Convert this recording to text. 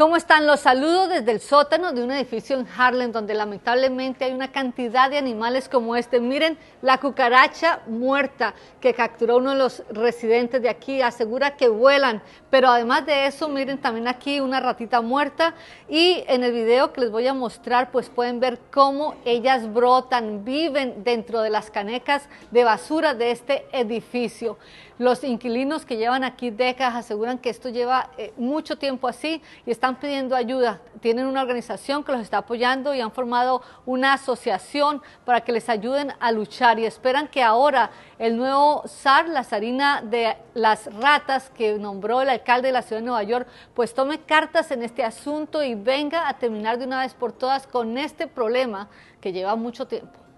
¿Cómo están? Los saludo desde el sótano de un edificio en Harlem donde lamentablemente hay una cantidad de animales como este. Miren la cucaracha muerta que capturó uno de los residentes de aquí. Asegura que vuelan, pero además de eso, miren también aquí una ratita muerta y en el video que les voy a mostrar pues pueden ver cómo ellas brotan, viven dentro de las canecas de basura de este edificio. Los inquilinos que llevan aquí décadas aseguran que esto lleva eh, mucho tiempo así y están pidiendo ayuda, tienen una organización que los está apoyando y han formado una asociación para que les ayuden a luchar y esperan que ahora el nuevo SAR, la zarina de las ratas que nombró el alcalde de la ciudad de Nueva York, pues tome cartas en este asunto y venga a terminar de una vez por todas con este problema que lleva mucho tiempo.